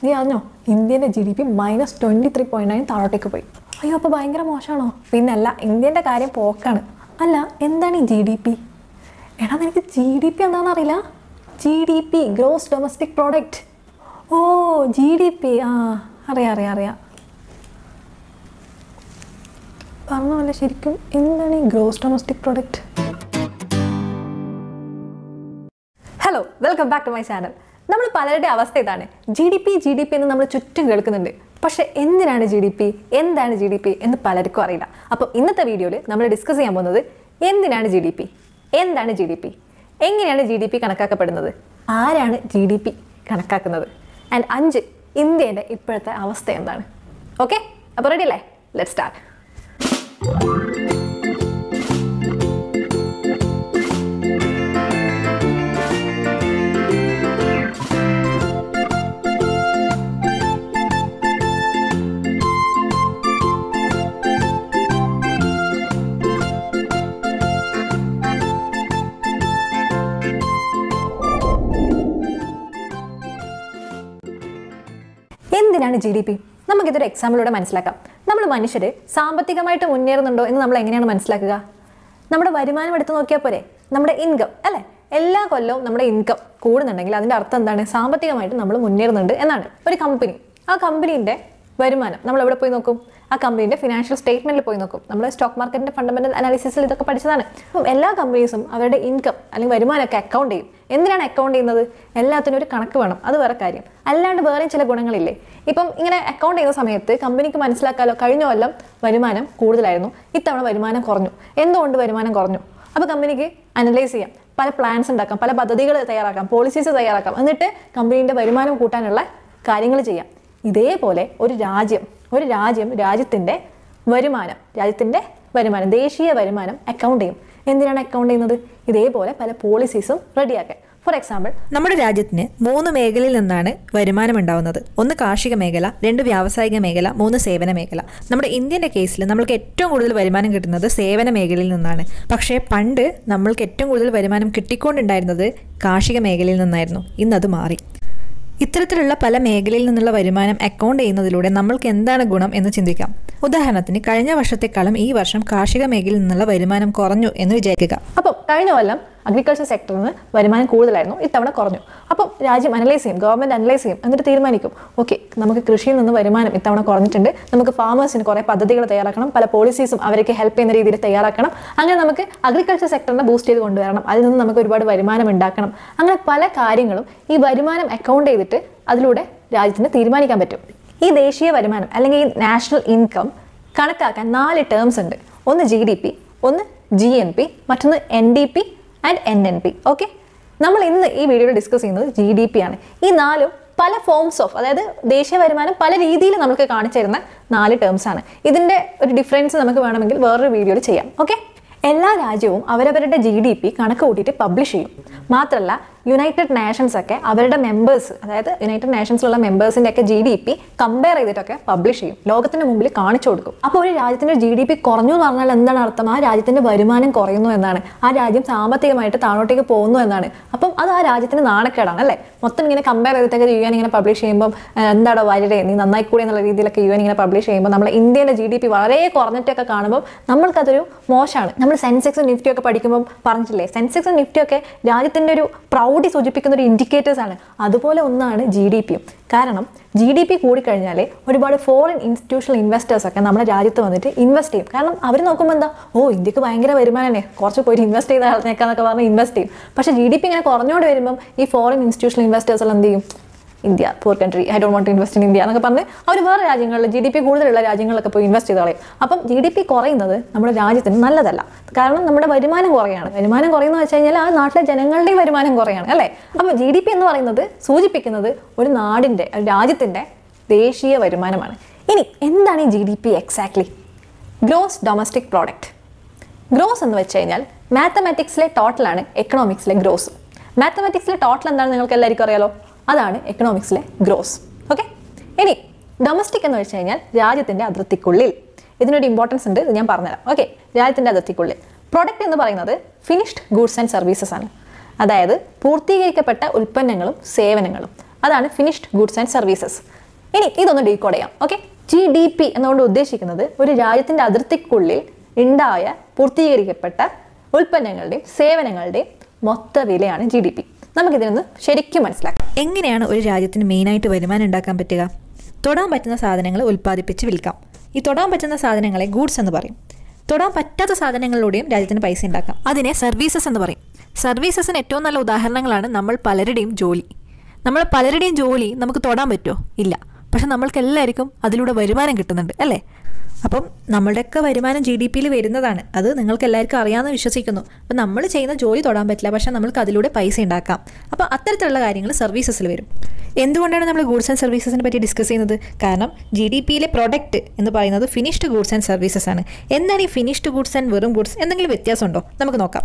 നീ അറിഞ്ഞോ ഇന്ത്യൻ്റെ G D P minus twenty three point nine താഴോട്ടേക്ക് പോയി അയ്യോ അപ്പോൾ ഭയങ്കര മോശമാണോ പിന്നല്ല ഇന്ത്യൻ്റെ കാര്യം പോക്കാണ് അല്ല എന്താണ് ഈ ജി ഡി പി എടാ നിനക്ക് ജി ഡി പി എന്താണെന്ന് അറിയില്ല G D P gross domestic product ഓ ജി ഡി പി ആ അറിയാം അറിയാം അറിയാം പറഞ്ഞ പോലെ ശരിക്കും എന്താണ് ഈ gross domestic product hello welcome back to my channel നമ്മൾ പലരുടെ അവസ്ഥ ഇതാണ് G D P G D P എന്ന് നമ്മൾ ചുറ്റും കേൾക്കുന്നുണ്ട് പക്ഷെ എന്തിനാണ് ജി ഡി പി എന്താണ് ജി ഡി പി എന്ന് പലർക്കും അറിയില്ല അപ്പോൾ ഇന്നത്തെ വീഡിയോയിൽ നമ്മൾ ഡിസ്കസ് ചെയ്യാൻ പോകുന്നത് എന്തിനാണ് ജി ഡി പി എന്താണ് ജി ഡി പി എങ്ങനെയാണ് ജി ഡി പി കണക്കാക്കപ്പെടുന്നത് ആരാണ് ജി ഡി പി കണക്കാക്കുന്നത് ആൻഡ് അഞ്ച് ഇന്ത്യൻ്റെ ഇപ്പോഴത്തെ അവസ്ഥ എന്താണ് ഓക്കെ അപ്പോൾ റെഡി അല്ലേ let start G D P നമുക്കിതൊരു എക്സാമ്പിളിലൂടെ മനസ്സിലാക്കാം നമ്മൾ മനുഷ്യർ സാമ്പത്തികമായിട്ട് മുന്നേറുന്നുണ്ടോ എന്ന് നമ്മൾ എങ്ങനെയാണ് മനസ്സിലാക്കുക നമ്മുടെ വരുമാനം എടുത്തു നോക്കിയാൽ പോരെ നമ്മുടെ ഇൻകം അല്ലേ എല്ലാ കൊല്ലവും നമ്മുടെ ഇൻകം കൂടുന്നുണ്ടെങ്കിൽ അതിൻ്റെ അർത്ഥം എന്താണ് സാമ്പത്തികമായിട്ട് നമ്മൾ മുന്നേറുന്നുണ്ട് എന്നാണ് ഒരു കമ്പനി ആ കമ്പനീൻ്റെ വരുമാനം നമ്മൾ എവിടെ പോയി നോക്കും ആ കമ്പനിയുടെ ഫിനാൻഷ്യൽ സ്റ്റേറ്റ്മെന്റിൽ പോയി നോക്കും നമ്മൾ സ്റ്റോക്ക് മാർക്കറ്റിന്റെ ഫണ്ടമെന്റൽ അനാലിസിസിൽ ഇതൊക്കെ പഠിച്ചതാണ് അപ്പം എല്ലാ കമ്പനീസും അവരുടെ ഇൻകം അല്ലെങ്കിൽ വരുമാനമൊക്കെ അക്കൗണ്ട് ചെയ്യും എന്തിനാണ് അക്കൗണ്ട് ചെയ്യുന്നത് എല്ലാത്തിനും ഒരു കണക്ക് വേണം അത് വേറെ കാര്യം അല്ലാണ്ട് വേറെയും ചില ഗുണങ്ങളില്ലേ ഇപ്പം ഇങ്ങനെ അക്കൗണ്ട് ചെയ്യുന്ന സമയത്ത് കമ്പനിക്ക് മനസ്സിലാക്കാലോ കഴിഞ്ഞ കൊല്ലം വരുമാനം കൂടുതലായിരുന്നു ഇത്തവണ വരുമാനം കുറഞ്ഞു എന്തുകൊണ്ട് വരുമാനം കുറഞ്ഞു അപ്പോൾ കമ്പനിക്ക് അനലൈസ് ചെയ്യാം പല പ്ലാൻസ് ഉണ്ടാക്കാം പല പദ്ധതികൾ തയ്യാറാക്കാം പോളിസീസ് തയ്യാറാക്കാം എന്നിട്ട് കമ്പനീൻ്റെ വരുമാനം കൂട്ടാനുള്ള കാര്യങ്ങൾ ചെയ്യാം ഇതേപോലെ ഒരു രാജ്യം ഒരു രാജ്യം രാജ്യത്തിൻ്റെ വരുമാനം രാജ്യത്തിൻ്റെ വരുമാനം ദേശീയ വരുമാനം അക്കൗണ്ട് ചെയ്യും എന്തിനാണ് അക്കൗണ്ട് ചെയ്യുന്നത് ഇതേപോലെ പല പോളിസീസും റെഡിയാക്കാൻ ഫോർ എക്സാമ്പിൾ നമ്മുടെ രാജ്യത്തിന് മൂന്ന് മേഖലയിൽ നിന്നാണ് വരുമാനം ഉണ്ടാവുന്നത് ഒന്ന് കാർഷിക മേഖല രണ്ട് വ്യാവസായിക മേഖല മൂന്ന് സേവന മേഖല നമ്മുടെ ഇന്ത്യൻ്റെ കേസിൽ നമ്മൾക്ക് ഏറ്റവും കൂടുതൽ വരുമാനം കിട്ടുന്നത് സേവന മേഖലയിൽ നിന്നാണ് പക്ഷേ പണ്ട് നമ്മൾക്ക് ഏറ്റവും കൂടുതൽ വരുമാനം കിട്ടിക്കൊണ്ടുണ്ടായിരുന്നത് കാർഷിക മേഖലയിൽ നിന്നായിരുന്നു ഇന്നത് മാറി ഇത്തരത്തിലുള്ള പല മേഖലയിൽ നിന്നുള്ള വരുമാനം അക്കൗണ്ട് ചെയ്യുന്നതിലൂടെ നമ്മൾക്ക് എന്താണ് ഗുണം എന്ന് ചിന്തിക്കാം ഉദാഹരണത്തിന് കഴിഞ്ഞ വർഷത്തെക്കാളും ഈ വർഷം കാർഷിക മേഖലയിൽ നിന്നുള്ള വരുമാനം കുറഞ്ഞു എന്ന് വിചാരിക്കുക അപ്പോൾ കഴിഞ്ഞ കൊല്ലം അഗ്രികൾച്ചർ സെക്ടറിൽ നിന്ന് വരുമാനം കൂടുതലായിരുന്നു ഇത്തവണ കുറഞ്ഞു അപ്പം രാജ്യം അനലൈസ് ചെയ്യും ഗവൺമെന്റ് അനലൈസ് ചെയ്യും എന്നിട്ട് തീരുമാനിക്കും ഓക്കെ നമുക്ക് കൃഷിയിൽ നിന്ന് വരുമാനം ഇത്തവണ കുറഞ്ഞിട്ടുണ്ട് നമുക്ക് ഫാമേഴ്സിന് കുറേ പദ്ധതികൾ തയ്യാറാക്കണം പല പോളിസീസും അവർക്ക് ഹെൽപ്പ് ചെയ്യുന്ന രീതിയിൽ തയ്യാറാക്കണം അങ്ങനെ നമുക്ക് അഗ്രികൾച്ചർ സെക്ടറിനെ ബൂസ്റ്റ് ചെയ്ത് കൊണ്ടുവരണം അതിൽ നിന്ന് നമുക്ക് ഒരുപാട് വരുമാനം ഉണ്ടാക്കണം അങ്ങനെ പല കാര്യങ്ങളും ഈ വരുമാനം അക്കൗണ്ട് ചെയ്തിട്ട് അതിലൂടെ രാജ്യത്തിന് തീരുമാനിക്കാൻ പറ്റും ഈ ദേശീയ വരുമാനം അല്ലെങ്കിൽ ഈ നാഷണൽ ഇൻകം കണക്കാക്കാൻ നാല് ടേംസ് ഉണ്ട് ഒന്ന് ജി ഡി പി ഒന്ന് ജി എൻ പി മറ്റൊന്ന് N D P and N N P okay നമ്മൾ ഇന്ന് ഈ വീഡിയോയിൽ ഡിസ്കസ് ചെയ്യുന്നത് ജി ഡി പി ആണ് ഈ നാലും പല ഫോംസ് ഓഫ് അതായത് ദേശീയ വരുമാനം പല രീതിയിൽ നമുക്ക് കാണിച്ചു തരുന്ന നാല് ടേംസ് ആണ് ഇതിൻ്റെ ഒരു ഡിഫറൻസ് നമുക്ക് വേണമെങ്കിൽ വേറൊരു വീഡിയോയിൽ ചെയ്യാം ഓക്കെ എല്ലാ രാജ്യവും അവരവരുടെ ജി ഡി പി കണക്ക് കൂട്ടിയിട്ട് പബ്ലിഷ് ചെയ്യും മാത്രമല്ല യുണൈറ്റഡ് നേഷൻസ് ഒക്കെ അവരുടെ മെമ്പേഴ്സ് അതായത് യുണൈറ്റഡ് നേഷൻസിലുള്ള മെമ്പേഴ്സിൻ്റെ ഒക്കെ ജി ഡി പി കമ്പയർ ചെയ്തിട്ടൊക്കെ പബ്ലിഷ് ചെയ്യും ലോകത്തിന്റെ മുമ്പിൽ കാണിച്ചു കൊടുക്കും അപ്പോൾ ഒരു രാജ്യത്തിൻ്റെ ജി ഡി പി കുറഞ്ഞു എന്ന് പറഞ്ഞാൽ എന്താണ് അർത്ഥം ആ രാജ്യത്തിൻ്റെ വരുമാനം കുറയുന്നു എന്നാണ് ആ രാജ്യം സാമ്പത്തികമായിട്ട് താഴോട്ടേക്ക് പോകുന്നു എന്നാണ് അപ്പം അത് ആ രാജ്യത്തിന് നാണക്കേടാണ് അല്ലേ മൊത്തം ഇങ്ങനെ കമ്പയർ ചെയ്തിട്ടൊക്കെ യു എൻ ഇങ്ങനെ പബ്ലിഷ് ചെയ്യുമ്പോൾ എന്താണ് വരുടെ നീ നന്നായി കൂടി എന്നുള്ള രീതിയിലൊക്കെ യു എൻ ഇങ്ങനെ പബ്ലിഷ് ചെയ്യുമ്പോൾ നമ്മൾ ഇന്ത്യയുടെ ജി ഡി പി വളരെ കുറഞ്ഞിട്ടൊക്കെ കാണുമ്പോൾ നമ്മൾക്കതൊരു മോശമാണ് നമ്മൾ സെൻസെക്സും നിഫ്റ്റിയൊക്കെ പഠിക്കുമ്പോൾ പറഞ്ഞിട്ടില്ലേ സെൻസെക്സും നിഫ്റ്റിയൊക്കെ രാജ്യത്തിൻ്റെ ഒരു പ്രൗഡ് മോഡി സൂചിപ്പിക്കുന്ന ഒരു ഇൻഡിക്കേറ്റേഴ്സ് ആണ് അതുപോലെ ഒന്നാണ് ജി ഡി പിയും കാരണം ജി ഡി പി കൂടിക്കഴിഞ്ഞാൽ ഒരുപാട് ഫോറിൻ ഇൻസ്റ്റിറ്റ്യൂഷണൽ ഇൻവെസ്റ്റേഴ്സൊക്കെ നമ്മുടെ രാജ്യത്ത് വന്നിട്ട് ഇൻവെസ്റ്റ് ചെയ്യും കാരണം അവർ നോക്കുമ്പോൾ എന്താ ഓ ഇന്ത്യക്ക് ഭയങ്കര വരുമാനമേ കുറച്ച് പോയിട്ട് ഇൻവെസ്റ്റ് ചെയ്താൽ കളഞ്ഞേക്കാന്നൊക്കെ പറഞ്ഞ് ഇൻവെസ്റ്റ് ചെയ്യും പക്ഷേ ജി ഡി പി ഇങ്ങനെ കുറഞ്ഞുകൊണ്ട് വരുമ്പം ഈ ഫോറിൻ ഇൻസ്റ്റിറ്റ്യൂഷണൽ ഇൻവെസ്റ്റേഴ്സ് എന്ത് ചെയ്യും India poor country I don't want invest in India എന്നൊക്കെ പറഞ്ഞ് അവർ വേറെ രാജ്യങ്ങളിൽ ജി ഡി പി കൂടുതലുള്ള രാജ്യങ്ങളിലൊക്കെ പോയി ഇൻവെസ്റ്റ് ചെയ്ത് കളയും അപ്പം ജി ഡി പി കുറയുന്നത് നമ്മുടെ രാജ്യത്തിന് നല്ലതല്ല കാരണം നമ്മുടെ വരുമാനം കുറയാണ് വരുമാനം കുറയുന്നത് വെച്ച് കഴിഞ്ഞാൽ ആ നാട്ടിലെ ജനങ്ങളുടെ വരുമാനം കുറയാണ് അല്ലേ അപ്പോൾ ജി ഡി പി എന്ന് പറയുന്നത് സൂചിപ്പിക്കുന്നത് ഒരു നാടിൻ്റെ ഒരു രാജ്യത്തിൻ്റെ ദേശീയ വരുമാനമാണ് ഇനി എന്താണ് ഈ G D P exactly gross domestic product gross എന്ന് വെച്ച് കഴിഞ്ഞാൽ മാത്തമാറ്റിക്സിലെ ടോട്ടലാണ് എക്കണോമിക്സിലെ ഗ്രോസ് മാത്തമാറ്റിക്സിലെ ടോട്ടൽ എന്താണെന്ന് നിങ്ങൾക്ക് എല്ലാവർക്കും അറിയാലോ അതാണ് എക്കണോമിക്സിലെ ഗ്രോസ് ഓക്കെ ഇനി ഡൊമസ്റ്റിക് എന്ന് വെച്ച് കഴിഞ്ഞാൽ രാജ്യത്തിൻ്റെ അതിർത്തിക്കുള്ളിൽ ഇതിനൊരു ഇമ്പോർട്ടൻസ് ഉണ്ട് ഇത് ഞാൻ പറഞ്ഞുതരാം ഓക്കെ രാജ്യത്തിൻ്റെ അതിർത്തിക്കുള്ളിൽ പ്രൊഡക്റ്റ് എന്ന് പറയുന്നത് ഫിനിഷ്ഡ് ഗുഡ്സ് ആൻഡ് സർവീസസ് ആണ് അതായത് പൂർത്തീകരിക്കപ്പെട്ട ഉൽപ്പന്നങ്ങളും സേവനങ്ങളും അതാണ് ഫിനിഷ്ഡ് ഗുഡ്സ് ആൻഡ് സർവീസസ് ഇനി ഇതൊന്ന് ഡീകോഡ് ചെയ്യാം ഓക്കെ ജി ഡി പി എന്നുകൊണ്ട് ഉദ്ദേശിക്കുന്നത് ഒരു രാജ്യത്തിൻ്റെ അതിർത്തിക്കുള്ളിൽ ഉണ്ടായ പൂർത്തീകരിക്കപ്പെട്ട ഉൽപ്പന്നങ്ങളുടെയും സേവനങ്ങളുടെയും മൊത്ത വിലയാണ് ജി ഡി പി നമുക്കിതിനൊന്ന് ശരിക്കും മനസ്സിലാക്കാം എങ്ങനെയാണ് ഒരു രാജ്യത്തിന് മെയിനായിട്ട് വരുമാനം ഉണ്ടാക്കാൻ പറ്റുക തൊടാൻ പറ്റുന്ന സാധനങ്ങൾ ഉൽപ്പാദിപ്പിച്ച് വിൽക്കാം ഈ തൊടാൻ പറ്റുന്ന സാധനങ്ങളെ ഗൂഡ്സ് എന്ന് പറയും തൊടാൻ പറ്റാത്ത സാധനങ്ങളിലൂടെയും രാജ്യത്തിന് പൈസ ഉണ്ടാക്കാം അതിനെ സർവീസസ് എന്ന് പറയും സർവീസസിന് ഏറ്റവും നല്ല ഉദാഹരണങ്ങളാണ് നമ്മൾ പലരുടെയും ജോലി നമ്മൾ പലരുടെയും ജോലി നമുക്ക് തൊടാൻ പറ്റുമോ ഇല്ല പക്ഷെ നമ്മൾക്ക് എല്ലാവർക്കും അതിലൂടെ വരുമാനം കിട്ടുന്നുണ്ട് അല്ലേ അപ്പം നമ്മുടെയൊക്കെ വരുമാനം ജി ഡി പിയിൽ വരുന്നതാണ് അത് നിങ്ങൾക്ക് എല്ലാവർക്കും അറിയാമെന്ന് വിശ്വസിക്കുന്നു അപ്പം നമ്മൾ ചെയ്യുന്ന ജോലി തൊടാൻ പറ്റില്ല പക്ഷേ നമ്മൾക്ക് അതിലൂടെ പൈസ ഉണ്ടാക്കാം അപ്പോൾ അത്തരത്തിലുള്ള കാര്യങ്ങൾ സർവീസസിൽ വരും എന്തുകൊണ്ടാണ് നമ്മൾ ഗൂഡ്സ് ആൻഡ് സർവീസസിനെ പറ്റി ഡിസ്കസ് ചെയ്യുന്നത് കാരണം ജി ഡി പിയിലെ പ്രൊഡക്റ്റ് എന്ന് പറയുന്നത് ഫിനിഷ്ഡ് ഗൂഡ്സ് ആൻഡ് സർവീസസ് ആണ് എന്താണ് ഈ ഫിനിഷ്ഡ് ഗൂഡ്സ് ആൻഡ് വെറും ഗൂഡ്സ് എന്തെങ്കിലും വ്യത്യാസമുണ്ടോ നമുക്ക് നോക്കാം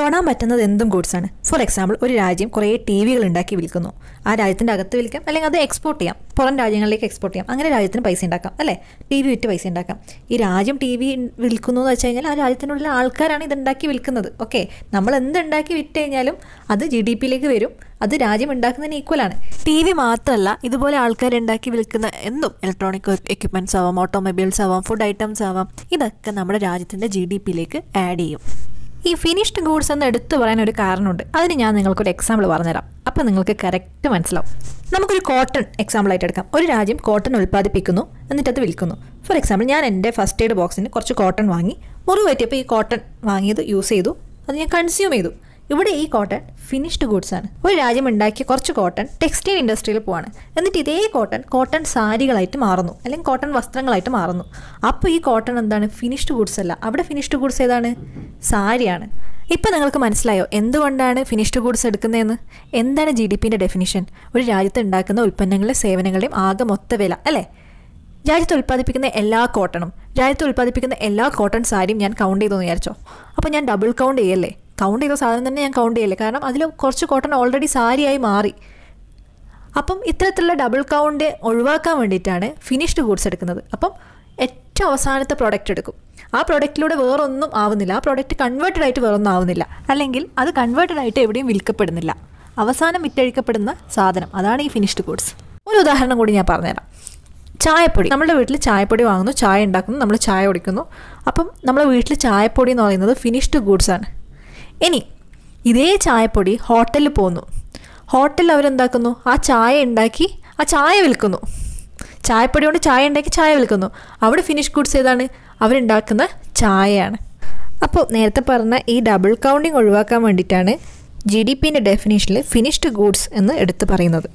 തൊടാൻ പറ്റുന്നത് എന്തും ഗുഡ്സാണ് ഫോർ എക്സാമ്പിൾ ഒരു രാജ്യം കുറേ ടി വികൾ ഉണ്ടാക്കി വിൽക്കുന്നു ആ രാജ്യത്തിൻ്റെ അകത്ത് വിൽക്കാം അല്ലെങ്കിൽ അത് എക്സ്പോർട്ട് ചെയ്യാം പുറം രാജ്യങ്ങളിലേക്ക് എക്സ്പോർട്ട് ചെയ്യാം അങ്ങനെ രാജ്യത്തിന് പൈസ ഉണ്ടാക്കാം അല്ലേ ടി വി വിറ്റ് പൈസ ഉണ്ടാക്കാം ഈ രാജ്യം ടി വി വിൽക്കുന്നു എന്ന് വെച്ച് കഴിഞ്ഞാൽ ആ രാജ്യത്തിനുള്ള ആൾക്കാരാണ് ഇതുണ്ടാക്കി വിൽക്കുന്നത് ഓക്കെ നമ്മൾ എന്തുണ്ടാക്കി വിറ്റ് കഴിഞ്ഞാലും അത് ജി ഡി പിയിലേക്ക് വരും അത് രാജ്യം ഉണ്ടാക്കുന്നതിന് ഈക്വലാണ് ടി വി മാത്രമല്ല ഇതുപോലെ ആൾക്കാർ ഉണ്ടാക്കി വിൽക്കുന്ന എന്തും ഇലക്ട്രോണിക് എക്യുപ്മെൻറ്റ്സ് ആവാം ഓട്ടോമൊബൈൽസ് ആവാം ഫുഡ് ഐറ്റംസ് ആവാം ഇതൊക്കെ നമ്മുടെ രാജ്യത്തിൻ്റെ ജി ഡി പിയിലേക്ക് ആഡ് ചെയ്യും ഈ ഫിനിഷ്ഡ് ഗൂഡ്സ് എന്ന് എടുത്തു പറയാൻ ഒരു കാരണമുണ്ട് അതിന് ഞാൻ നിങ്ങൾക്കൊരു എക്സാമ്പിൾ പറഞ്ഞുതരാം അപ്പോൾ നിങ്ങൾക്ക് കറക്റ്റ് മനസ്സിലാവും നമുക്കൊരു കോട്ടൺ എക്സാമ്പിൾ ആയിട്ട് എടുക്കാം ഒരു രാജ്യം കോട്ടൺ ഉൽപ്പാദിപ്പിക്കുന്നു എന്നിട്ട് അത് വിൽക്കുന്നു ഫോർ എക്സാമ്പിൾ ഞാൻ എൻ്റെ ഫസ്റ്റ് എയ്ഡ് ബോക്സിന് കുറച്ച് കോട്ടൺ വാങ്ങി മുറിവ് പറ്റിയപ്പോൾ ഈ കോട്ടൺ വാങ്ങിയത് യൂസ് ചെയ്തു അത് ഞാൻ കൺസ്യൂം ചെയ്തു ഇവിടെ ഈ കോട്ടൺ ഫിനിഷ്ഡ് ഗുഡ്സ് ആണ് ഒരു രാജ്യം ഉണ്ടാക്കിയ കുറച്ച് കോട്ടൺ ടെക്സ്റ്റൈൽ ഇൻഡസ്ട്രിയിൽ പോവാണ് എന്നിട്ട് ഇതേ കോട്ടൺ കോട്ടൺ സാരികളായിട്ട് മാറുന്നു അല്ലെങ്കിൽ കോട്ടൺ വസ്ത്രങ്ങളായിട്ട് മാറുന്നു അപ്പോൾ ഈ കോട്ടൺ എന്താണ് ഫിനിഷ്ഡ് ഗുഡ്സ് അല്ല അവിടെ ഫിനിഷ്ഡ് ഗുഡ്സ് ഏതാണ് സാരിയാണ് ഇപ്പം നിങ്ങൾക്ക് മനസ്സിലായോ എന്തുകൊണ്ടാണ് ഫിനിഷ്ഡ് ഗുഡ്സ് എടുക്കുന്നതെന്ന് എന്താണ് ജി ഡി പിൻ്റെ ഡെഫിനിഷൻ ഒരു രാജ്യത്ത് ഉണ്ടാക്കുന്ന ഉൽപ്പന്നങ്ങളുടെ സേവനങ്ങളുടെയും ആകെ മൊത്ത വില അല്ലേ രാജ്യത്ത് ഉൽപ്പാദിപ്പിക്കുന്ന എല്ലാ കോട്ടണും രാജ്യത്ത് ഉൽപ്പാദിപ്പിക്കുന്ന എല്ലാ കോട്ടൺ സാരിയും ഞാൻ കൗണ്ട് ചെയ്തെന്ന് വിചാരിച്ചോ അപ്പോൾ ഞാൻ ഡബിൾ കൗണ്ട് ചെയ്യല്ലേ കൗണ്ട് ചെയ്ത സാധനം തന്നെ ഞാൻ കൗണ്ട് ചെയ്യില്ല കാരണം അതിൽ കുറച്ച് കോട്ടൺ ഓൾറെഡി സാരിയായി മാറി അപ്പം ഇത്തരത്തിലുള്ള ഡബിൾ കൗണ്ട് ഒഴിവാക്കാൻ വേണ്ടിയിട്ടാണ് ഫിനിഷ്ഡ് ഗൂഡ്സ് എടുക്കുന്നത് അപ്പം ഏറ്റവും അവസാനത്തെ പ്രോഡക്റ്റ് എടുക്കും ആ പ്രോഡക്റ്റിലൂടെ വേറൊന്നും ആവുന്നില്ല ആ പ്രോഡക്റ്റ് കൺവേർട്ടഡ് ആയിട്ട് വേറൊന്നും ആവുന്നില്ല അല്ലെങ്കിൽ അത് കൺവേർട്ടഡ് ആയിട്ട് എവിടെയും വിൽക്കപ്പെടുന്നില്ല അവസാനം വിറ്റഴിക്കപ്പെടുന്ന സാധനം അതാണ് ഈ ഫിനിഷ്ഡ് ഗൂഡ്സ് ഒരു ഉദാഹരണം കൂടി ഞാൻ പറഞ്ഞുതരാം ചായപ്പൊടി നമ്മുടെ വീട്ടിൽ ചായപ്പൊടി വാങ്ങുന്നു ചായ ഉണ്ടാക്കുന്നു നമ്മൾ ചായ ഒടിക്കുന്നു അപ്പം നമ്മുടെ വീട്ടിൽ ചായപ്പൊടി എന്ന് പറയുന്നത് ഫിനിഷ്ഡ് ഗൂഡ്സ് ആണ് ഇനി ഇതേ ചായപ്പൊടി ഹോട്ടലിൽ പോകുന്നു ഹോട്ടലിൽ അവരെന്താക്കുന്നു ആ ചായ ഉണ്ടാക്കി ആ ചായ വിൽക്കുന്നു ചായപ്പൊടി കൊണ്ട് ചായ ഉണ്ടാക്കി ചായ വിൽക്കുന്നു അവിടെ ഫിനിഷ് ഗുഡ്സ് ഏതാണ് അവരുണ്ടാക്കുന്ന ചായയാണ് അപ്പോൾ നേരത്തെ പറഞ്ഞ ഈ ഡബിൾ കൗണ്ടിങ് ഒഴിവാക്കാൻ വേണ്ടിയിട്ടാണ് ജി ഡി പിൻ്റെ ഡെഫിനേഷനിൽ ഫിനിഷ്ഡ് ഗൂഡ്സ് എന്ന് എടുത്തു പറയുന്നത്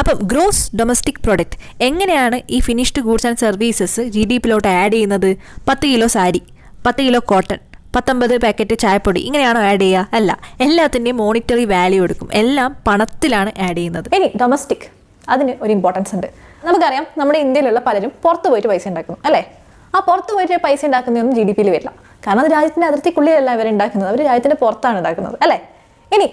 അപ്പം ഗ്രോസ് ഡൊമസ്റ്റിക് പ്രൊഡക്റ്റ് എങ്ങനെയാണ് ഈ finished goods and services G D പിയിലോട്ട് ആഡ് ചെയ്യുന്നത് പത്ത് കിലോ സാരി പത്ത് കിലോ കോട്ടൺ പത്തൊമ്പത് പാക്കറ്റ് ചായപ്പൊടി ഇങ്ങനെയാണോ ആഡ് ചെയ്യുക അല്ല എല്ലാത്തിന്റെയും മോണിറ്ററി വാല്യൂ എടുക്കും എല്ലാം പണത്തിലാണ് ആഡ് ചെയ്യുന്നത് ഇനി ഡൊമസ്റ്റിക് അതിന് ഒരു ഇമ്പോർട്ടൻസ് ഉണ്ട് നമുക്കറിയാം നമ്മുടെ ഇന്ത്യയിലുള്ള പലരും പുറത്ത് പോയിട്ട് പൈസ ഉണ്ടാക്കുന്നു അല്ലേ ആ പുറത്ത് പോയിട്ട് പൈസ ഉണ്ടാക്കുന്നതൊന്നും ജി ഡി പിയിൽ വരില്ല കാരണം അത് രാജ്യത്തിന്റെ അതിർത്തിക്കുള്ളിലല്ല അവർ ഉണ്ടാക്കുന്നത് അവർ രാജ്യത്തിന്റെ പുറത്താണ് ഉണ്ടാക്കുന്നത് അല്ലേ ഇനി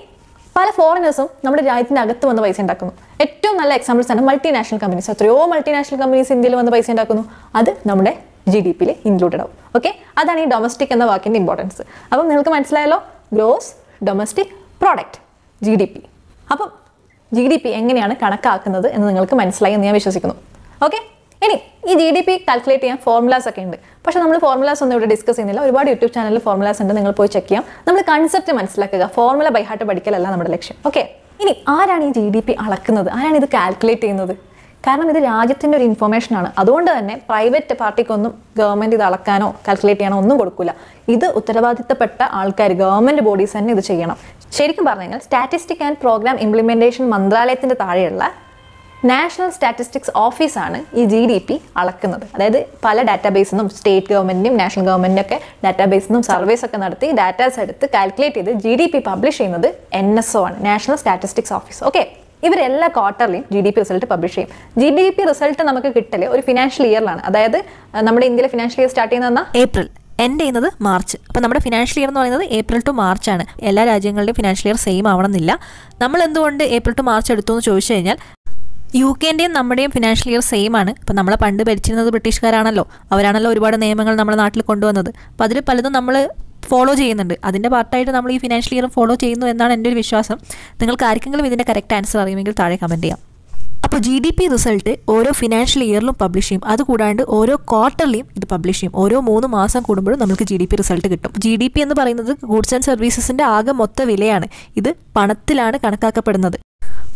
പല ഫോറിനേഴ്സും നമ്മുടെ രാജ്യത്തിന്റെ അകത്ത് വന്ന് പൈസ ഉണ്ടാക്കുന്നു ഏറ്റവും നല്ല എക്സാമ്പിൾസ് ആണ് മൾട്ടിനാഷണൽ കമ്പനീസ് എത്രയോ മൾട്ടിനാഷണൽ കമ്പനീസ് ഇന്ത്യയിൽ വന്ന് പൈസ ഉണ്ടാക്കുന്നു അത് നമ്മുടെ ജി ഡി പിയിൽ ഇൻക്ലൂഡഡ് ആവും ഓക്കെ അതാണ് ഈ ഡൊമസ്റ്റിക് എന്ന വാക്കിൻ്റെ ഇമ്പോർട്ടൻസ് അപ്പം നിങ്ങൾക്ക് മനസ്സിലായല്ലോ gross domestic product G D P അപ്പം ജി ഡി പി എങ്ങനെയാണ് കണക്കാക്കുന്നത് എന്ന് നിങ്ങൾക്ക് മനസ്സിലായി എന്ന് ഞാൻ വിശ്വസിക്കുന്നു ഓക്കെ ഇനി ഈ ജി ഡി പി കാൽക്കുലേറ്റ് ചെയ്യാൻ ഫോർമുലാസ് ഒക്കെ ഉണ്ട് പക്ഷേ നമ്മൾ ഫോർമുലാസ് ഒന്നും ഇവിടെ ഡിസ്കസ് ചെയ്യുന്നില്ല ഒരുപാട് യൂട്യൂബ് ചാനലിൽ ഫോർമുലാസ് ഉണ്ട് നിങ്ങൾ പോയി ചെക്ക് ചെയ്യാം നമ്മൾ കൺസെപ്റ്റ് മനസ്സിലാക്കുക ഫോർമുല ബൈ ഹാർട്ട് പഠിക്കലല്ല നമ്മുടെ ലക്ഷ്യം ഓക്കെ ഇനി ആരാണ് ഈ ജി ഡി പി അളക്കുന്നത് ആരാണ് ഇത് കാൽക്കുലേറ്റ് ചെയ്യുന്നത് കാരണം ഇത് രാജ്യത്തിൻ്റെ ഒരു ഇൻഫർമേഷൻ ആണ് അതുകൊണ്ട് തന്നെ പ്രൈവറ്റ് പാർട്ടിക്കൊന്നും ഗവൺമെൻറ് ഇത് അളക്കാനോ കാൽക്കുലേറ്റ് ചെയ്യാനോ ഒന്നും കൊടുക്കില്ല ഇത് ഉത്തരവാദിത്തപ്പെട്ട ആൾക്കാർ ഗവൺമെൻറ് ബോഡീസ് തന്നെ ഇത് ചെയ്യണം ശരിക്കും പറഞ്ഞാൽ സ്റ്റാറ്റിസ്റ്റിക് ആൻഡ് പ്രോഗ്രാം ഇംപ്ലിമെൻറ്റേഷൻ മന്ത്രാലയത്തിൻ്റെ താഴെയുള്ള നാഷണൽ സ്റ്റാറ്റിസ്റ്റിക്സ് ഓഫീസാണ് ഈ ജി ഡി പി അളക്കുന്നത് അതായത് പല ഡാറ്റാബേസിൽ നിന്നും സ്റ്റേറ്റ് ഗവൺമെൻറ്റിനും നാഷണൽ ഗവൺമെൻറ്റിനും ഒക്കെ ഡാറ്റാബേസിൽ നിന്നും സർവേസ് ഒക്കെ നടത്തി ഡാറ്റാസ് എടുത്ത് കാൽക്കുലേറ്റ് ചെയ്ത് ജി ഡി പി പബ്ലിഷ് ചെയ്യുന്നത് എൻ എസ് ഒ ആണ് നാഷണൽ സ്റ്റാറ്റിസ്റ്റിക്സ് ഓഫീസ് ഓക്കെ ഇവരെല്ലാ ക്വാർട്ടർലിയും G D P result publish ചെയ്യും ജി ഡി പി റിസൾട്ട് നമുക്ക് കിട്ടല് ഒരു ഫിനാൻഷ്യൽ ഇയറിലാണ് അതായത് നമ്മുടെ ഇന്ത്യയിലെ ഫിനാൻഷ്യൽ ഇയർ സ്റ്റാർട്ട് ചെയ്യുന്ന ഏപ്രിൽ എൻഡ് ചെയ്യുന്നത് മാർച്ച് അപ്പോൾ നമ്മുടെ ഫിനാൻഷ്യൽ ഇയർ എന്ന് പറയുന്നത് ഏപ്രിൽ ടു മാർച്ച് ആണ് എല്ലാ രാജ്യങ്ങളുടെയും ഫിനാൻഷ്യൽ ഇയർ സെയിം ആവണമെന്നില്ല നമ്മൾ എന്തുകൊണ്ട് ഏപ്രിൽ ടു മാർച്ച് എടുത്തു എന്ന് ചോദിച്ചു കഴിഞ്ഞാൽ യു കെൻ്റെയും നമ്മുടെയും ഫിനാൻഷ്യൽ ഇയർ സെയിം ആണ് ഇപ്പം നമ്മളെ പണ്ട് ഭരിച്ചിരുന്നത് ബ്രിട്ടീഷുകാരാണല്ലോ അവരാണല്ലോ ഒരുപാട് നിയമങ്ങൾ നമ്മുടെ നാട്ടിൽ കൊണ്ടുവന്നത് അപ്പോൾ അതിൽ പലതും നമ്മൾ ഫോളോ ചെയ്യുന്നുണ്ട് അതിൻ്റെ പാർട്ടായിട്ട് നമ്മൾ ഈ ഫിനാൻഷ്യൽ ഇയർ ഫോളോ ചെയ്യുന്നു എന്നാണ് എൻ്റെ ഒരു വിശ്വാസം നിങ്ങൾക്ക് ആർക്കെങ്കിലും ഇതിൻ്റെ കറക്റ്റ് ആൻസർ അറിയുമെങ്കിൽ താഴെ കമൻറ്റ് ചെയ്യാം അപ്പോൾ ജി ഡി പി റിസൾട്ട് ഓരോ ഫിനാൻഷ്യൽ ഇയറിലും പബ്ലിഷ് ചെയ്യും അതുകൂടാണ്ട് ഓരോ ക്വാർട്ടർലിയും ഇത് പബ്ലിഷ് ചെയ്യും ഓരോ മൂന്ന് മാസം കൂടുമ്പോഴും നമുക്ക് ജി ഡി പി റിസൾട്ട് കിട്ടും ജി ഡി പി എന്ന് പറയുന്നത് ഗുഡ്സ് ആൻഡ് സർവീസസിൻ്റെ ആകെ മൊത്ത വിലയാണ് ഇത് പണത്തിലാണ് കണക്കാക്കപ്പെടുന്നത്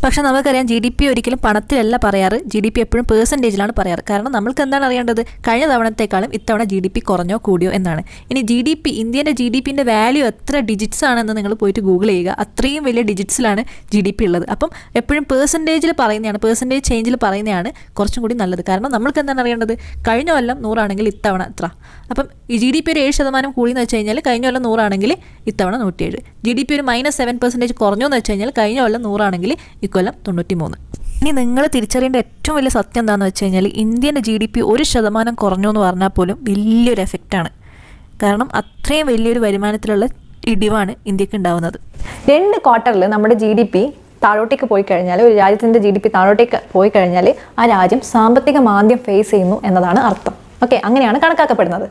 പക്ഷേ നമുക്കറിയാം ജി ഡി പി ഒരിക്കലും പണത്തിലല്ല പറയാറ് ജി ഡി പി എപ്പോഴും പേഴ്സൻറ്റേജിലാണ് പറയാറ് കാരണം നമ്മൾക്ക് എന്താണ് അറിയേണ്ടത് കഴിഞ്ഞ തവണത്തേക്കാളും ഇത്തവണ ജി ഡി പി കുറഞ്ഞോ കൂടിയോ എന്നാണ് ഇനി ജി ഡി പി ഇന്ത്യൻ്റെ ജി ഡി പിൻ്റെ വാല്യൂ എത്ര ഡിജിറ്റ്സ് ആണെന്ന് നിങ്ങൾ പോയിട്ട് ഗൂഗിൾ ചെയ്യുക അത്രയും വലിയ ഡിജിറ്റ്സിലാണ് ജി ഡി പി ഉള്ളത് അപ്പം എപ്പോഴും പേഴ്സൻറ്റേജിൽ പറയുന്നതാണ് പേഴ്സൻറ്റേജ് ചേഞ്ചിൽ പറയുന്നതാണ് കുറച്ചും കൂടി നല്ലത് കാരണം നമ്മൾക്ക് എന്താണ് അറിയേണ്ടത് കഴിഞ്ഞ കൊല്ലം നൂറാണെങ്കിൽ ഇത്തവണ എത്ര അപ്പം ജി ഡി പി ഒരു ഏഴ് ശതമാനം കൂടിയെന്ന് വെച്ച് കഴിഞ്ഞാൽ കഴിഞ്ഞ കൊല്ലം നൂറാണെങ്കിൽ ഇത്തവണ നൂറ്റിയേഴ് ജി ഡി പി ഒരു മൈനസ് സെവൻ പെർസെൻറ്റേജ് കുറഞ്ഞു എന്ന് വെച്ച് കഴിഞ്ഞാൽ കഴിഞ്ഞ കൊല്ലം നൂറാണെങ്കിൽ കൊല്ലം തൊണ്ണൂറ്റി മൂന്ന് ഇനി നിങ്ങൾ തിരിച്ചറിയേണ്ട ഏറ്റവും വലിയ സത്യം എന്താണെന്ന് വെച്ച് കഴിഞ്ഞാൽ ഇന്ത്യൻ്റെ ജി ഡി പി ഒരു ശതമാനം കുറഞ്ഞു എന്ന് പറഞ്ഞാൽ പോലും വലിയൊരു എഫക്റ്റാണ് കാരണം അത്രയും വലിയൊരു വരുമാനത്തിലുള്ള ഇടിവാണ് ഇന്ത്യക്ക് ഉണ്ടാവുന്നത് രണ്ട് ക്വാർട്ടറിൽ നമ്മുടെ ജി ഡി പി താഴോട്ടേക്ക് പോയി കഴിഞ്ഞാൽ ഒരു രാജ്യത്തിൻ്റെ ജി ഡി പി താഴോട്ടേക്ക് പോയി കഴിഞ്ഞാൽ ആ രാജ്യം സാമ്പത്തിക മാന്ദ്യം ഫേസ് ചെയ്യുന്നു എന്നതാണ് അർത്ഥം ഓക്കെ അങ്ങനെയാണ് കണക്കാക്കപ്പെടുന്നത്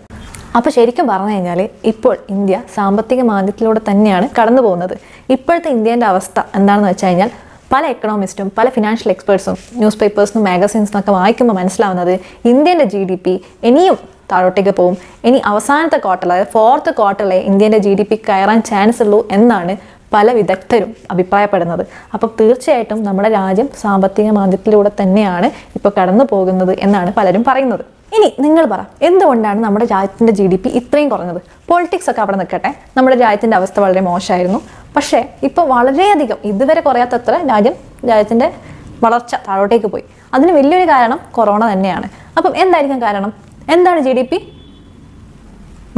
അപ്പോൾ ശരിക്കും പറഞ്ഞു കഴിഞ്ഞാൽ ഇപ്പോൾ ഇന്ത്യ സാമ്പത്തിക മാന്ദ്യത്തിലൂടെ തന്നെയാണ് കടന്നു പോകുന്നത് ഇപ്പോഴത്തെ ഇന്ത്യൻ്റെ അവസ്ഥ എന്താണെന്ന് വെച്ച് കഴിഞ്ഞാൽ പല എക്കണോമിസ്റ്റും പല ഫിനാൻഷ്യൽ എക്സ്പേർട്സും ന്യൂസ് പേപ്പേഴ്സിനും മാഗസിൻസിനൊക്കെ വായിക്കുമ്പോൾ മനസ്സിലാവുന്നത് ഇന്ത്യൻ്റെ ജി ഡി പി ഇനിയും താഴോട്ടേക്ക് പോകും ഇനി അവസാനത്തെ ക്വാർട്ടർ അതായത് ഫോർത്ത് ക്വാർട്ടറിലെ ഇന്ത്യൻ്റെ ജി ഡി പി കയറാൻ ചാൻസ് ഉള്ളൂ എന്നാണ് പല വിദഗ്ധരും അഭിപ്രായപ്പെടുന്നത് അപ്പോൾ തീർച്ചയായിട്ടും നമ്മുടെ രാജ്യം സാമ്പത്തിക മാന്ദ്യത്തിലൂടെ തന്നെയാണ് ഇപ്പോൾ കടന്നു പോകുന്നത് എന്നാണ് പലരും പറയുന്നത് ഇനി നിങ്ങൾ പറ എന്തുകൊണ്ടാണ് നമ്മുടെ രാജ്യത്തിൻ്റെ ജി ഡി പി ഇത്രയും കുറഞ്ഞത് പൊളിറ്റിക്സ് ഒക്കെ അവിടെ നിൽക്കട്ടെ നമ്മുടെ രാജ്യത്തിൻ്റെ അവസ്ഥ വളരെ മോശമായിരുന്നു പക്ഷേ ഇപ്പോൾ വളരെയധികം ഇതുവരെ കുറയാത്തത്ര രാജ്യം രാജ്യത്തിൻ്റെ വളർച്ച താഴോട്ടേക്ക് പോയി അതിന് വലിയൊരു കാരണം കൊറോണ തന്നെയാണ് അപ്പം എന്തായിരിക്കും കാരണം എന്താണ് G D P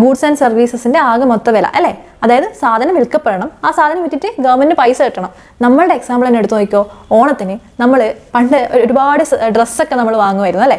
goods and സർവീസസിൻ്റെ ആകെ മൊത്ത വില അല്ലേ അതായത് സാധനം വിൽക്കപ്പെടണം ആ സാധനം വിറ്റിട്ട് ഗവൺമെൻറ് പൈസ കിട്ടണം നമ്മളുടെ എക്സാമ്പിൾ തന്നെ എടുത്തു നോക്കിയോ ഓണത്തിന് നമ്മൾ പണ്ട് ഒരുപാട് ഡ്രസ്സൊക്കെ നമ്മൾ വാങ്ങുമായിരുന്നു അല്ലേ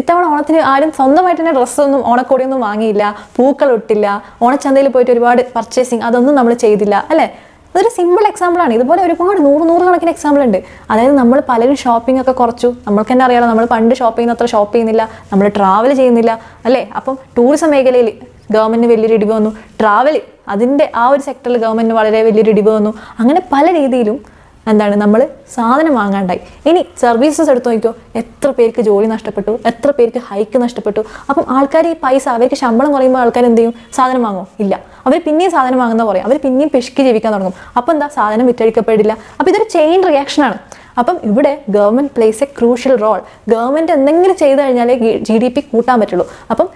ഇത്തവണ ഓണത്തിന് ആരും സ്വന്തമായിട്ട് തന്നെ ഡ്രസ്സൊന്നും ഓണക്കോടിയൊന്നും വാങ്ങിയില്ല പൂക്കൾ ഇട്ടില്ല ഓണച്ചന്തയിൽ പോയിട്ട് ഒരുപാട് പർച്ചേസിങ് അതൊന്നും നമ്മൾ ചെയ്തില്ല അല്ലേ അതൊരു സിമ്പിൾ എക്സാമ്പിളാണ് ഇതുപോലെ ഒരുപാട് നൂറ് നൂറ് കണക്കിന് എക്സാമ്പിൾ ഉണ്ട് അതായത് നമ്മൾ പലരും ഷോപ്പിംഗ് ഒക്കെ കുറച്ചു നമ്മൾക്ക് തന്നെ അറിയാലോ നമ്മൾ പണ്ട് ഷോപ്പിംഗ് അത്ര ഷോപ്പ് ചെയ്യുന്നില്ല നമ്മൾ ട്രാവൽ ചെയ്യുന്നില്ല അല്ലേ അപ്പം ടൂറിസം മേഖലയിൽ ഗവൺമെൻറ് വലിയൊരു ഇടിവ് വന്നു ട്രാവൽ അതിൻ്റെ ആ ഒരു സെക്ടറിൽ ഗവൺമെൻറ് വളരെ വലിയൊരു ഇടിവ് വന്നു അങ്ങനെ പല രീതിയിലും എന്താണ് നമ്മൾ സാധനം വാങ്ങാണ്ടായി ഇനി സർവീസസ് എടുത്തു നോക്കിയോ എത്ര പേർക്ക് ജോലി നഷ്ടപ്പെട്ടു എത്ര പേർക്ക് ഹൈക്ക് നഷ്ടപ്പെട്ടു അപ്പം ആൾക്കാർ ഈ പൈസ അവർക്ക് ശമ്പളം കുറയുമ്പോൾ ആൾക്കാർ എന്ത് ചെയ്യും സാധനം വാങ്ങും ഇല്ല അവർ പിന്നെയും സാധനം വാങ്ങുന്ന പറയും അവർ പിന്നെയും പിശുക്കി ജീവിക്കാൻ തുടങ്ങും അപ്പോൾ എന്താ സാധനം വിറ്റഴിക്കപ്പെടില്ല അപ്പോൾ ഇതൊരു ചെയിൻ റിയാക്ഷനാണ് അപ്പം ഇവിടെ government plays a crucial role government എന്തെങ്കിലും ചെയ്തു കഴിഞ്ഞാലേ ജി ഡി പി കൂട്ടാൻ പറ്റുള്ളൂ അപ്പം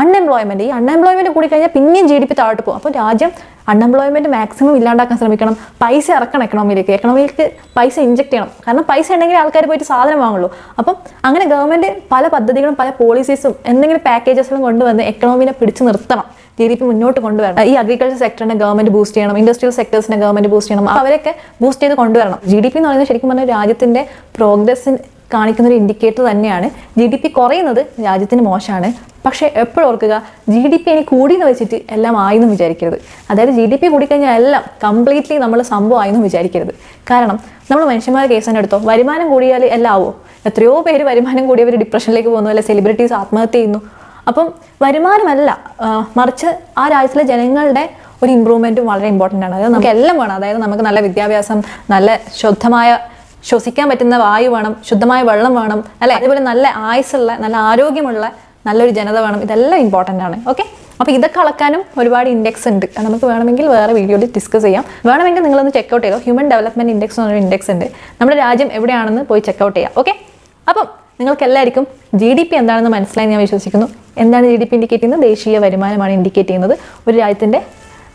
അൺഎംപ്ലോയ്മെൻറ്റ് ഈ അൺഎംപ്ലോയ്മെൻ്റ് കൂടി കഴിഞ്ഞാൽ പിന്നെയും ജി ഡി പി താഴോട്ട് പോകും അപ്പോൾ രാജ്യം അൺഎംപ്ലോയ്മെൻറ്റ് മാക്സിമം ഇല്ലാണ്ടാക്കാൻ ശ്രമിക്കണം പൈസ ഇറക്കണം എക്കണോമിയിലേക്ക് എക്കണോമിയിലേക്ക് പൈസ ഇഞ്ചക്ട് ചെയ്യണം കാരണം പൈസ ഉണ്ടെങ്കിൽ ആൾക്കാർ പോയിട്ട് സാധനം വാങ്ങുള്ളൂ അപ്പം അങ്ങനെ ഗവൺമെൻറ് പല പദ്ധതികളും പല പോളിസീസും എന്തെങ്കിലും പാക്കേജസുകളും കൊണ്ടുവന്ന് എക്കണോമിനെ പിടിച്ചു നിർത്തണം ജി ഡി പി മുന്നോട്ട് കൊണ്ടുവരണം ഈ അഗ്രികൾച്ചർ സെക്ടറിനെ ഗവൺമെന്റ് ബൂസ്റ്റ് ചെയ്യണം ഇൻഡസ്ട്രിയൽ സെക്ടേഴ്സിനെ ഗവൺമെന്റ് ബൂസ്റ്റ് ചെയ്യണം അവരൊക്കെ ബൂസ്റ്റ് ചെയ്ത് കൊണ്ടുവരണം ജി ഡി പി എന്ന് പറയുന്നത് ശരിക്കും പറഞ്ഞാൽ രാജ്യത്തിന്റെ പ്രോഗ്രസിന് കാണിക്കുന്ന ഒരു ഇൻഡിക്കേറ്റർ തന്നെയാണ് ജി ഡി പി കുറയുന്നത് രാജ്യത്തിന് മോശമാണ് പക്ഷേ എപ്പോഴും ഓർക്കുക ജി ഡി പി ഇനി എന്ന് വെച്ചിട്ട് എല്ലാം ആയെന്നും വിചാരിക്കരുത് അതായത് ജി ഡി പി കൂടിക്കഴിഞ്ഞാൽ എല്ലാം കംപ്ലീറ്റ്ലി നമ്മൾ ആയെന്നും വിചാരിക്കരുത് കാരണം നമ്മൾ മനുഷ്യന്മാരെ കേസ് തന്നെ എടുത്തോ വരുമാനം കൂടിയാൽ എല്ലാം ആവോ എത്രയോ പേര് വരുമാനം കൂടിയവർ ഡിപ്രഷനിലേക്ക് പോകുന്നു അല്ലെ സെലിബ്രിറ്റീസ് ആത്മഹത്യ ചെയ്യുന്നു അപ്പം വരുമാനമല്ല മറിച്ച് ആ രാജ്യത്തിലെ ജനങ്ങളുടെ ഒരു ഇമ്പ്രൂവ്മെൻറ്റും വളരെ ഇമ്പോർട്ടൻ്റ് ആണ് അതായത് നമുക്ക് എല്ലാം വേണം അതായത് നമുക്ക് നല്ല വിദ്യാഭ്യാസം നല്ല ശുദ്ധമായ ശ്വസിക്കാൻ പറ്റുന്ന വായു വേണം ശുദ്ധമായ വെള്ളം വേണം അല്ലെ അതേപോലെ നല്ല ആയുസുള്ള നല്ല ആരോഗ്യമുള്ള നല്ലൊരു ജനത വേണം ഇതെല്ലാം ഇമ്പോർട്ടൻ്റ് ആണ് ഓക്കെ അപ്പോൾ ഇതൊക്കെ അളക്കാനും ഒരുപാട് ഇൻഡെക്സ് ഉണ്ട് നമുക്ക് വേണമെങ്കിൽ വേറെ വീഡിയോയിൽ ഡിസ്കസ് ചെയ്യാം വേണമെങ്കിൽ നിങ്ങളൊന്ന് ചെക്ക്ഔട്ട് ചെയ്തോ ഹ്യൂമൻ ഡെവലപ്മെൻറ്റ് ഇൻഡെക്സ് എന്നൊരു ഇൻഡെക്സ് ഉണ്ട് നമ്മുടെ രാജ്യം എവിടെയാണെന്ന് പോയി ചെക്ക്ഔട്ട് ചെയ്യാം ഓക്കെ അപ്പം നിങ്ങൾക്ക് എല്ലാവർക്കും ജി ഡി പി എന്താണെന്ന് മനസ്സിലായി ഞാൻ വിശ്വസിക്കുന്നു എന്താണ് ജി ഡി പി ഇൻഡിക്കേറ്റ് ചെയ്യുന്നത് ദേശീയ വരുമാനമാണ് ഇൻഡിക്കേറ്റ് ചെയ്യുന്നത് ഒരു രാജ്യത്തിൻ്റെ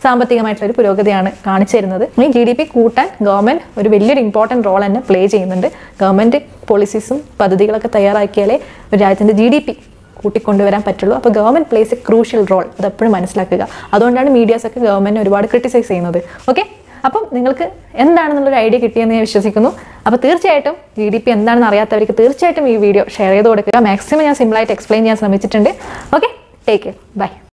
സാമ്പത്തികമായിട്ടുള്ള ഒരു പുരോഗതിയാണ് കാണിച്ചു തരുന്നത് ഈ ജി ഡി പി കൂട്ടാൻ ഗവൺമെൻറ് ഒരു വലിയൊരു ഇമ്പോർട്ടൻറ്റ് റോൾ തന്നെ പ്ലേ ചെയ്യുന്നുണ്ട് ഗവൺമെൻറ് പോളിസീസും പദ്ധതികളൊക്കെ തയ്യാറാക്കിയാലേ ഒരു രാജ്യത്തിൻ്റെ ജി ഡി പി കൂട്ടിക്കൊണ്ടുവരാൻ പറ്റുള്ളൂ അപ്പോൾ government plays a crucial role അതെപ്പോഴും മനസ്സിലാക്കുക അതുകൊണ്ടാണ് മീഡിയാസൊക്കെ ഗവൺമെൻറ് ഒരുപാട് ക്രിട്ടിസൈസ് ചെയ്യുന്നത് ഓക്കെ അപ്പം നിങ്ങൾക്ക് എന്താണെന്നുള്ളൊരു ഐഡിയ കിട്ടിയെന്ന് ഞാൻ വിശ്വസിക്കുന്നു അപ്പോൾ തീർച്ചയായിട്ടും ജി ഡി പി എന്താണെന്ന് അറിയാത്തവർക്ക് തീർച്ചയായിട്ടും ഈ വീഡിയോ ഷെയർ ചെയ്ത് കൊടുക്കുക മാക്സിമം ഞാൻ സിമ്പിളായിട്ട് എക്സ്പ്ലെയിൻ ചെയ്യാൻ ശ്രമിച്ചിട്ടുണ്ട് ഓക്കെ ടേക്ക് കെയർ ബൈ